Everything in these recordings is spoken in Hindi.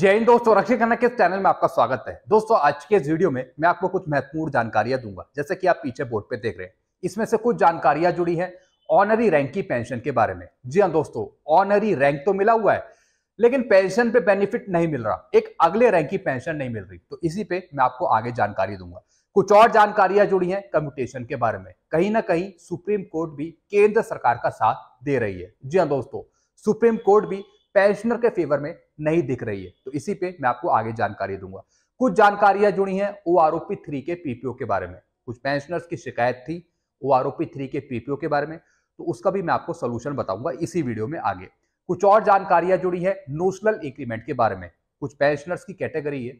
जय हिंद दोस्तों रक्षा खन्ना के चैनल में आपका स्वागत है दोस्तों आज के इस वीडियो में मैं आपको कुछ महत्वपूर्ण जानकारियां दूंगा जैसे कि आप पीछे बोर्ड पे देख रहे हैं इसमें से कुछ जानकारियां जुड़ी हैं ऑनरी रैंक की पेंशन के बारे में जी हाँ दोस्तों ऑनरी रैंक तो मिला हुआ है लेकिन पेंशन पे बेनिफिट नहीं मिल रहा एक अगले रैंक की पेंशन नहीं मिल रही तो इसी पे मैं आपको आगे जानकारी दूंगा कुछ और जानकारियां जुड़ी हैं कम्यूटेशन के बारे में कहीं ना कहीं सुप्रीम कोर्ट भी केंद्र सरकार का साथ दे रही है जी हाँ दोस्तों सुप्रीम कोर्ट भी पेंशनर के फेवर में नहीं दिख रही है तो इसी पे मैं आपको आगे जानकारी दूंगा कुछ जानकारियां जुड़ी हैं ओ आर थ्री के पीपीओ के बारे में कुछ पेंशनर्स की शिकायत थी ओ आर थ्री के पीपीओ के बारे में तो उसका भी मैं आपको सोल्यूशन बताऊंगा इसी वीडियो में आगे कुछ और जानकारियां जुड़ी है नोशनल इंक्रीमेंट के बारे में कुछ पेंशनर्स की कैटेगरी है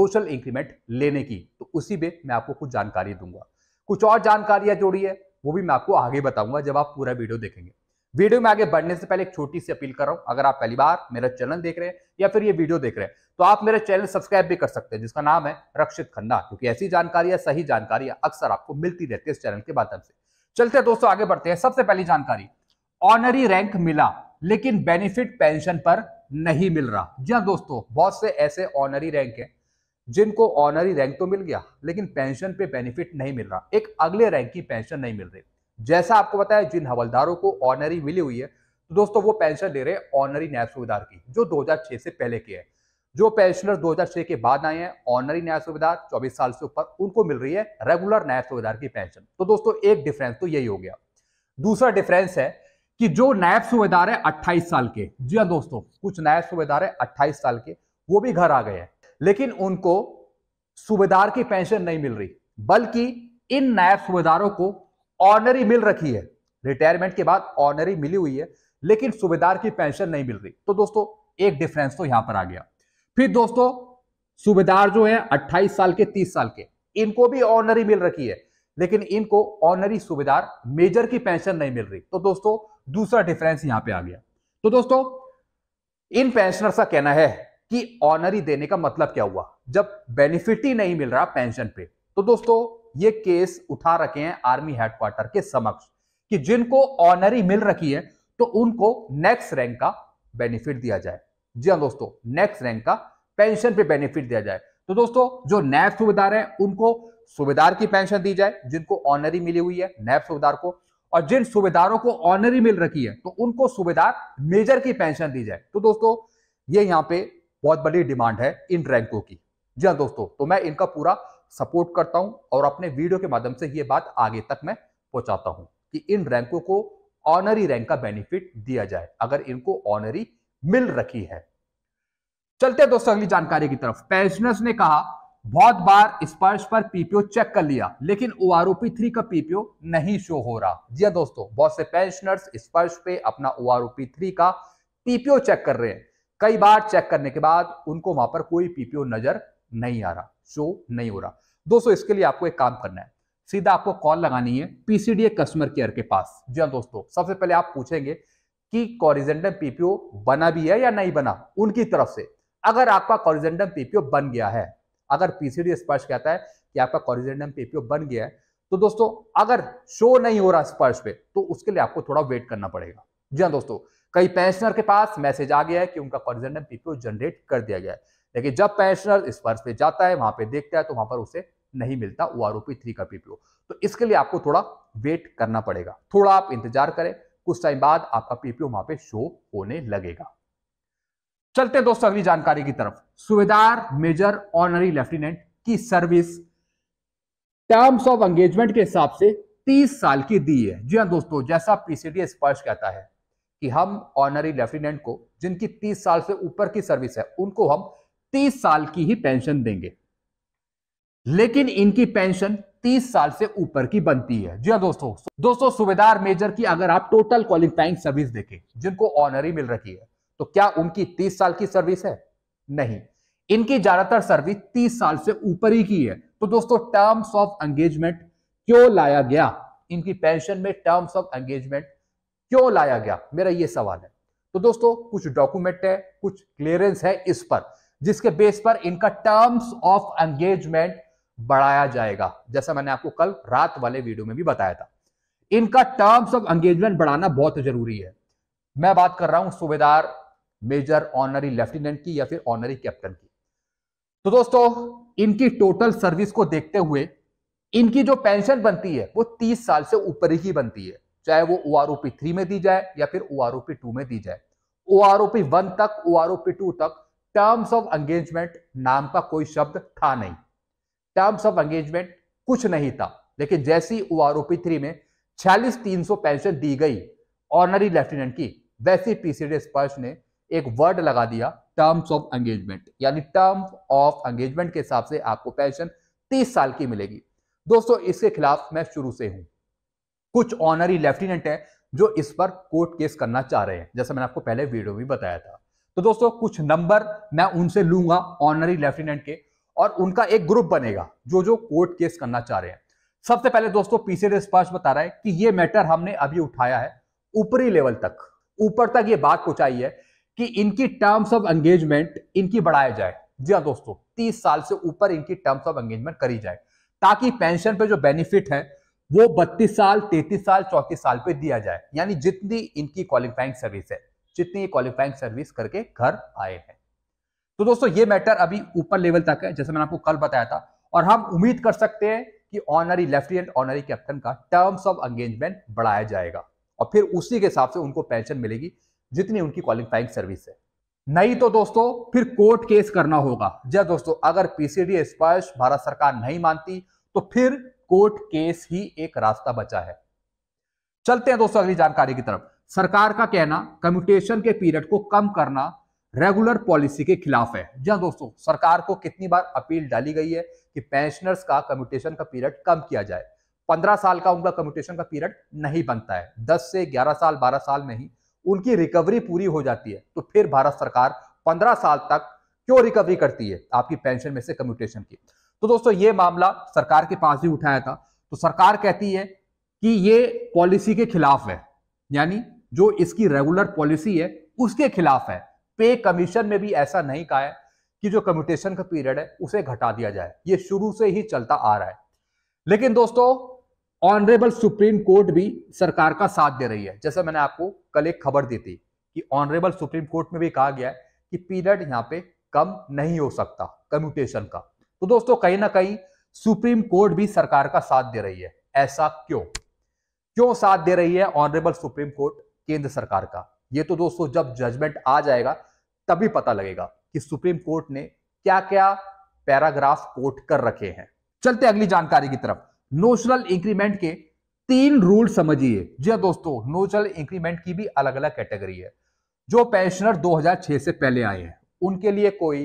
नोशनल इंक्रीमेंट लेने की तो उसी पे मैं आपको कुछ जानकारी दूंगा कुछ और जानकारियां जोड़ी है वो भी मैं आपको आगे बताऊंगा जब आप पूरा वीडियो देखेंगे वीडियो में आगे बढ़ने से पहले एक छोटी सी अपील कर रहा हूं अगर आप पहली बार मेरा चैनल देख रहे हैं या फिर ये वीडियो देख रहे हैं तो आप मेरा चैनल सब्सक्राइब भी कर सकते हैं जिसका नाम है रक्षित खन्ना क्योंकि ऐसी जानकारी या सही जानकारी अक्सर आपको मिलती रहती है इस चैनल के माध्यम से चलते दोस्तों आगे बढ़ते हैं सबसे पहली जानकारी ऑनरी रैंक मिला लेकिन बेनिफिट पेंशन पर नहीं मिल रहा जी हाँ दोस्तों बहुत से ऐसे ऑनरी रैंक है जिनको ऑनरी रैंक तो मिल गया लेकिन पेंशन पे बेनिफिट नहीं मिल रहा एक अगले रैंक की पेंशन नहीं मिल रही जैसा आपको बताया जिन हवलदारों को ऑनरी मिली हुई है तो दोस्तों वो पेंशन ले रहे हैं ऑनरी न्याय सुविधार की जो 2006 से पहले की है जो पेंशनर 2006 के बाद आए हैं ऑनरी न्याय सुविधार 24 साल से ऊपर उनको मिल रही है रेगुलर न्याय सुविधार की पेंशन तो दोस्तों एक डिफरेंस तो यही हो गया दूसरा डिफरेंस है कि जो नायब सूबेदार है अट्ठाईस साल के जी हाँ दोस्तों कुछ नायब सूबेदार है अट्ठाईस साल के वो भी घर आ गए हैं लेकिन उनको सूबेदार की पेंशन नहीं मिल रही बल्कि इन नायब सूबेदारों को ऑनरी मिल रखी है रिटायरमेंट के बाद ऑनरी मिली हुई है लेकिन सूबेदार की पेंशन नहीं मिल रही तो दोस्तों एक डिफरेंस तो यहां पर आ गया फिर दोस्तों सूबेदार जो है अट्ठाईस साल के तीस साल के इनको भी ऑनरी मिल रखी है लेकिन इनको ऑनरी सूबेदार मेजर की पेंशन नहीं मिल रही तो दोस्तों दूसरा डिफरेंस यहां पे आ गया तो दोस्तों इन पेंशनर का कहना है कि ऑनरी देने का मतलब क्या हुआ जब बेनिफिट ही नहीं मिल रहा पेंशन पे तो दोस्तों ये केस उठा रखे हैं आर्मी हेडक्वार्टर के समक्ष कि जिनको ऑनरी मिल रखी है तो उनको नेक्स्ट रैंक का बेनिफिट दिया जाए जी हाँ दोस्तों नेक्स्ट रैंक का पेंशन पे बेनिफिट दिया जाए तो दोस्तों जो नैब सुबेदार हैं उनको सुबेदार की पेंशन दी जाए जिनको ऑनरी मिली हुई है नैब सुबेदार को और जिन सूबेदारों को ऑनरी मिल रखी है तो उनको सूबेदार मेजर की पेंशन दी जाए तो दोस्तों ये यहां पे बहुत बड़ी डिमांड है इन रैंकों की जी हाँ दोस्तों तो मैं इनका पूरा सपोर्ट करता हूं और अपने वीडियो के माध्यम से ये बात आगे तक मैं पहुंचाता हूं कि इन रैंकों को ऑनरी रैंक का बेनिफिट दिया जाए अगर इनको ऑनरी मिल रखी है चलते दोस्तों अगली जानकारी की तरफ पेंशनर्स ने कहा बहुत बार स्पर्श पर पीपीओ चेक कर लिया लेकिन ओ आर ओ थ्री का पीपीओ नहीं शो हो रहा जी हाँ दोस्तों बहुत से पेंशनर्स स्पर्श पे अपना ओ आर ओ थ्री का पीपीओ चेक कर रहे हैं कई बार चेक करने के बाद उनको वहां पर कोई पीपीओ नजर नहीं आ रहा शो नहीं हो रहा दोस्तों इसके लिए आपको एक काम करना है सीधा आपको कॉल लगानी है पीसीडीए कस्टमर केयर के पास जी हाँ दोस्तों सबसे पहले आप पूछेंगे कि कॉरिजेंडम पीपीओ बना भी है या नहीं बना उनकी तरफ से अगर आपका कॉरिजेंडम पीपीओ बन गया है अगर पीसीडी स्पर्श कहता है कि आपका कॉरिजेंडम पीपीओ बन गया है तो दोस्तों अगर शो नहीं हो रहा स्पर्श पे तो उसके लिए आपको थोड़ा वेट करना पड़ेगा जी हाँ दोस्तों कई पेंशनर के पास मैसेज आ गया है कि उनका कॉरिजेंडम पीपीओ जनरेट कर दिया गया है लेकिन जब पेंशनर इस फर्ज पे जाता है वहां पे देखता है तो वहां पर उसे नहीं मिलता ओ आर थ्री का पीपीओ तो इसके लिए आपको थोड़ा वेट करना पड़ेगा थोड़ा आप इंतजार करें कुछ टाइम बाद आपका पीपीओ वहां पे शो होने लगेगा चलते दोस्तों अगली जानकारी की तरफ सुबेदार मेजर ऑनरी लेफ्टिनेंट की सर्विस टर्म्स ऑफ एंगेजमेंट के हिसाब से 30 साल की दी है जी हाँ दोस्तों जैसा पीसीडी स्पर्श कहता है कि हम ऑनरी लेफ्टिनेंट को जिनकी 30 साल से ऊपर की सर्विस है उनको हम तीस साल की ही पेंशन देंगे लेकिन इनकी पेंशन तीस साल से ऊपर की बनती है जी हाँ दोस्तों दोस्तों सुबेदार मेजर की अगर आप टोटल क्वालिफाइंग सर्विस देखें जिनको ऑनरी मिल रही है तो क्या उनकी तीस साल की सर्विस है नहीं इनकी ज्यादातर सर्विस तीस साल से ऊपर ही की है तो दोस्तों टर्म्स ऑफ एंगेजमेंट क्यों लाया गया इनकी पेंशन में टर्म्स ऑफ एंगेजमेंट क्यों लाया गया मेरा यह सवाल है तो दोस्तों कुछ डॉक्यूमेंट है कुछ क्लियरेंस है इस पर जिसके बेस पर इनका टर्म्स ऑफ एंगेजमेंट बढ़ाया जाएगा जैसा मैंने आपको कल रात वाले वीडियो में भी बताया था इनका टर्म्स ऑफ एंगेजमेंट बढ़ाना बहुत जरूरी है मैं बात कर रहा हूं सूबेदार मेजर ऑनरी लेफ्टिनेंट की या फिर ऑनरी कैप्टन की तो दोस्तों इनकी टोटल सर्विस को देखते हुए इनकी जो पेंशन बनती है वो तीस साल से ऊपर ही बनती है चाहे वो ओ आर थ्री में दी जाए या फिर ओ आर टू में दी जाए ओ आर ओ वन तक ओ आर टू तक टर्म्स ऑफ एंगेजमेंट नाम का कोई शब्द था नहीं टर्म्स ऑफ एंगेजमेंट कुछ नहीं था लेकिन जैसी ओ आर ओपी थ्री में छियालीस तीन सौ पेंशन दी गई ऑनरी लेफ्टिनेंट की वैसी पीसीडी स्पर्श ने एक वर्ड लगा दिया टर्म्स ऑफ एंगेजमेंट यानी टर्म ऑफ एंगेजमेंट के हिसाब से आपको पेंशन तीस साल की मिलेगी दोस्तों इसके खिलाफ मैं शुरू से हूं कुछ ऑनरी लेफ्टिनेंट है जो इस पर कोर्ट केस करना चाह रहे हैं जैसा मैंने आपको पहले वीडियो में बताया था तो दोस्तों कुछ नंबर मैं उनसे लूंगा ऑनरी लेफ्टिनेंट के और उनका एक ग्रुप बनेगा जो जो कोर्ट केस करना चाह रहे हैं सबसे पहले दोस्तों ने स्पष्ट बता रहा है कि ये मैटर हमने अभी उठाया है ऊपरी लेवल तक ऊपर तक ये बात पहुंचाई है कि इनकी टर्म्स ऑफ एंगेजमेंट इनकी बढ़ाया जाए जी हाँ दोस्तों तीस साल से ऊपर इनकी टर्म्स ऑफ एंगेजमेंट करी जाए ताकि पेंशन पे जो बेनिफिट है वो बत्तीस साल तैतीस साल चौतीस साल पे दिया जाए यानी जितनी इनकी क्वालिफाइंग सर्विस है जितनी ये क्वालिफाइंग सर्विस करके घर आए हैं तो दोस्तों ये मैटर अभी ऊपर लेवल तक है जैसे मैंने आपको कल बताया था और हम उम्मीद कर सकते हैं कि ऑनरी लेफ्टिनेंट ऑनरी कैप्टन का टर्म्स ऑफ एंगेजमेंट बढ़ाया जाएगा और फिर उसी के हिसाब से उनको पेंशन मिलेगी जितनी उनकी क्वालिफाइंग सर्विस है नहीं तो दोस्तों फिर कोर्ट केस करना होगा जब दोस्तों अगर पीसीडी स्पर्श भारत सरकार नहीं मानती तो फिर कोर्ट केस ही एक रास्ता बचा है चलते हैं दोस्तों अगली जानकारी की तरफ सरकार का कहना कम्यूटेशन के पीरियड को कम करना रेगुलर पॉलिसी के खिलाफ है जहां दोस्तों सरकार को कितनी बार अपील डाली गई है कि पेंशनर्स का कम्यूटेशन का पीरियड कम किया जाए पंद्रह साल का उनका कम्यूटेशन का पीरियड नहीं बनता है दस से ग्यारह साल बारह साल में ही उनकी रिकवरी पूरी हो जाती है तो फिर भारत सरकार पंद्रह साल तक क्यों रिकवरी करती है आपकी पेंशन में से कम्यूटेशन की तो दोस्तों ये मामला सरकार के पास भी उठाया था तो सरकार कहती है कि ये पॉलिसी के खिलाफ है यानी जो इसकी रेगुलर पॉलिसी है उसके खिलाफ है पे कमीशन में भी ऐसा नहीं कहा है कि जो कम्यूटेशन का पीरियड है उसे घटा दिया जाए ये शुरू से ही चलता आ रहा है लेकिन दोस्तों ऑनरेबल सुप्रीम कोर्ट भी सरकार का साथ दे रही है जैसे मैंने आपको कल एक खबर दी थी कि ऑनरेबल सुप्रीम कोर्ट में भी कहा गया है कि पीरियड यहाँ पे कम नहीं हो सकता कम्यूटेशन का तो दोस्तों कहीं ना कहीं सुप्रीम कोर्ट भी सरकार का साथ दे रही है ऐसा क्यों क्यों साथ दे रही है ऑनरेबल सुप्रीम कोर्ट केंद्र सरकार का ये तो दोस्तों जब जजमेंट आ जाएगा तभी पता लगेगा कि सुप्रीम कोर्ट ने क्या क्या पैराग्राफ कोट कर रखे हैं चलते अगली जानकारी की तरफ नोशनल इंक्रीमेंट के तीन रूल समझिए जी हाँ दोस्तों नोशनल इंक्रीमेंट की भी अलग अलग कैटेगरी है जो पेंशनर 2006 से पहले आए हैं उनके लिए कोई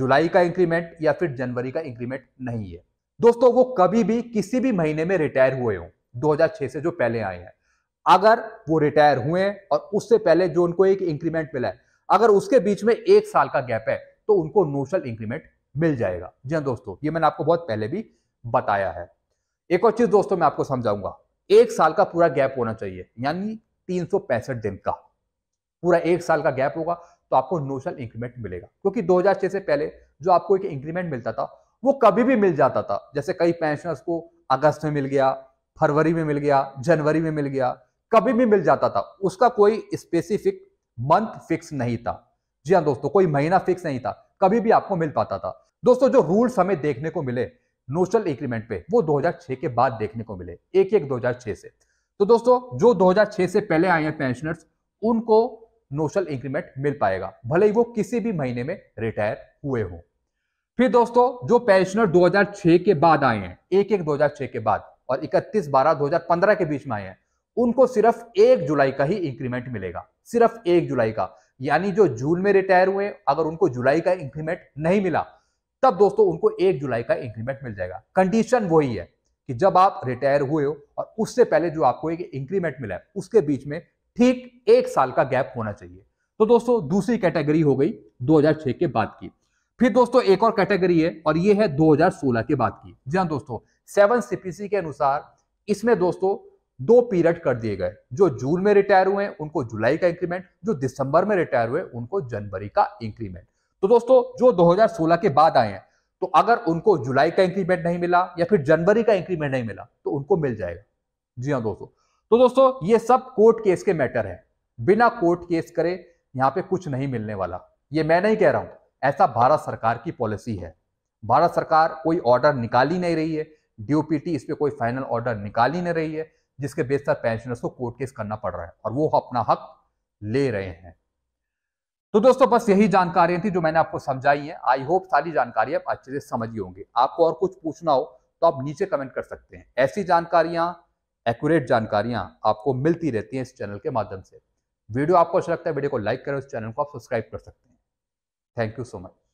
जुलाई का इंक्रीमेंट या फिर जनवरी का इंक्रीमेंट नहीं है दोस्तों वो कभी भी किसी भी महीने में रिटायर हुए हों 2006 से जो पहले आए हैं अगर वो रिटायर हुए और उससे पहले जो उनको एक इंक्रीमेंट मिला है अगर उसके बीच में एक साल का गैप है तो उनको नोशल इंक्रीमेंट मिल जाएगा जी हाँ दोस्तों ये मैंने आपको बहुत पहले भी बताया है एक और चीज दोस्तों मैं आपको समझाऊंगा एक साल का पूरा गैप होना चाहिए यानी तीन दिन का पूरा एक साल का गैप होगा तो आपको नोशल इंक्रीमेंट मिलेगा क्योंकि दो से पहले जो आपको एक इंक्रीमेंट मिलता था वो कभी भी मिल जाता था जैसे कई पेंशनर्स को अगस्त में मिल गया फरवरी में मिल गया जनवरी में मिल गया कभी भी मिल जाता था उसका कोई स्पेसिफिक मंथ फिक्स नहीं था जी हाँ दोस्तों कोई महीना फिक्स नहीं था कभी भी आपको मिल पाता था दोस्तों जो रूल्स हमें देखने को मिले नोशल इंक्रीमेंट पे वो 2006 के बाद देखने को मिले एक एक 2006 से तो दोस्तों जो 2006 से पहले आए हैं पेंशनर्स उनको नोशल इंक्रीमेंट मिल पाएगा भले ही वो किसी भी महीने में रिटायर हुए हों फिर दोस्तों जो पेंशनर 2006 के बाद आए हैं एक एक 2006 के बाद और 31 बारह 2015 के बीच में आए हैं उनको सिर्फ एक जुलाई का ही इंक्रीमेंट मिलेगा सिर्फ एक जुलाई का यानी जो जून में रिटायर हुए अगर उनको जुलाई का इंक्रीमेंट नहीं मिला तब दोस्तों उनको एक जुलाई का इंक्रीमेंट मिल जाएगा कंडीशन वही है कि जब आप रिटायर हुए हो और उससे पहले जो आपको एक इंक्रीमेंट मिला है उसके बीच में ठीक एक साल का गैप होना चाहिए तो दोस्तों दूसरी कैटेगरी हो गई 2006 के बाद की फिर दोस्तों एक और कैटेगरी है और ये है 2016 के बाद की जी हाँ दोस्तों सेवन सीपीसी के अनुसार इसमें दोस्तों दो पीरियड कर दिए गए जो जून में रिटायर हुए उनको जुलाई का इंक्रीमेंट जो दिसंबर में रिटायर हुए उनको जनवरी का इंक्रीमेंट तो दोस्तों जो 2016 के बाद आए हैं तो अगर उनको जुलाई का इंक्रीमेंट नहीं मिला या फिर जनवरी का इंक्रीमेंट नहीं मिला तो उनको मिल जाएगा जी हाँ दोस्तों तो दोस्तों ये सब कोर्ट केस के मैटर है बिना कोर्ट केस करे यहाँ पे कुछ नहीं मिलने वाला ये मैं नहीं कह रहा हूं ऐसा भारत सरकार की पॉलिसी है भारत सरकार कोई ऑर्डर निकाल ही नहीं रही है डीओपीटी इस पर कोई फाइनल ऑर्डर निकाल ही नहीं रही है जिसके बेस पर पेंशनर्स को कोर्ट केस करना पड़ रहा है और वो अपना हक ले रहे हैं तो दोस्तों बस यही जानकारियां थी जो मैंने आपको समझाई है आई होप सारी जानकारी आप अच्छे से समझ गए होंगे आपको और कुछ पूछना हो तो आप नीचे कमेंट कर सकते हैं ऐसी जानकारियां एक्यूरेट जानकारियां आपको मिलती रहती हैं इस चैनल के माध्यम से वीडियो आपको अच्छा लगता है वीडियो को लाइक करें उस चैनल को आप सब्सक्राइब कर सकते हैं थैंक यू सो मच